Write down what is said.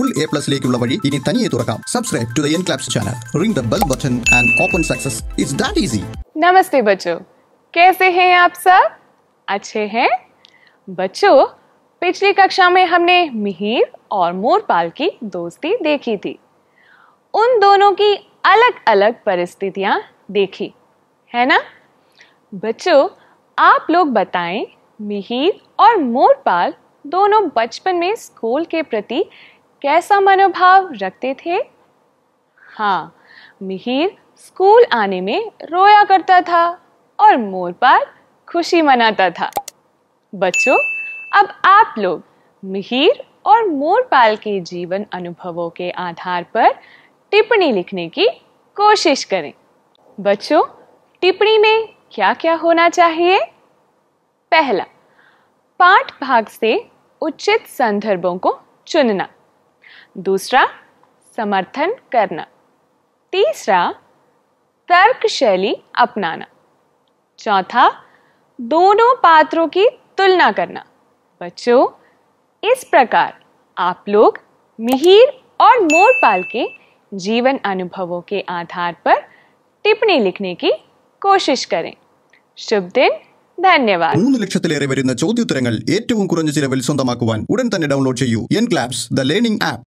ഫുll A പ്ലസിലേക്കുള്ള വഴി ഇനി തനിയെ തുറക്കാം subscribe to the N claps channel ring the bell button and open success it's that easy नमस्ते बच्चों कैसे हैं आप सब अच्छे हैं बच्चों पिछली कक्षा में हमने मिहिर और मोरपाल की दोस्ती देखी थी उन दोनों की अलग अलग परिस्थितियां देखी है ना बच्चों आप लोग बताएं मिहिर और मोरपाल दोनों बचपन में स्कूल के प्रति कैसा मनोभाव रखते थे हाँ मिहिर स्कूल आने में रोया करता था और मोरपाल खुशी मनाता था बच्चों अब आप लोग मिहिर और मोरपाल के जीवन अनुभवों के आधार पर टिप्पणी लिखने की कोशिश करें बच्चों टिप्पणी में क्या क्या होना चाहिए पहला पाठ भाग से उचित संदर्भों को चुनना दूसरा समर्थन करना तीसरा तर्क शैली अपनाना चौथा दोनों पात्रों की तुलना करना बच्चों इस प्रकार आप लोग मिहिर और मोरपाल के जीवन अनुभवों के आधार पर टिप्पणी लिखने की कोशिश करें शुभ दिन ധന്യവാദ് മൂന്ന് ലക്ഷത്തിലേറെ വരുന്ന ചോദ്യോത്തരങ്ങൾ ഏറ്റവും കുറഞ്ഞ ചിലവിൽ സ്വന്തമാക്കുവാൻ ഉടൻ തന്നെ ഡൗൺലോഡ് ചെയ്യൂ N claps the learning app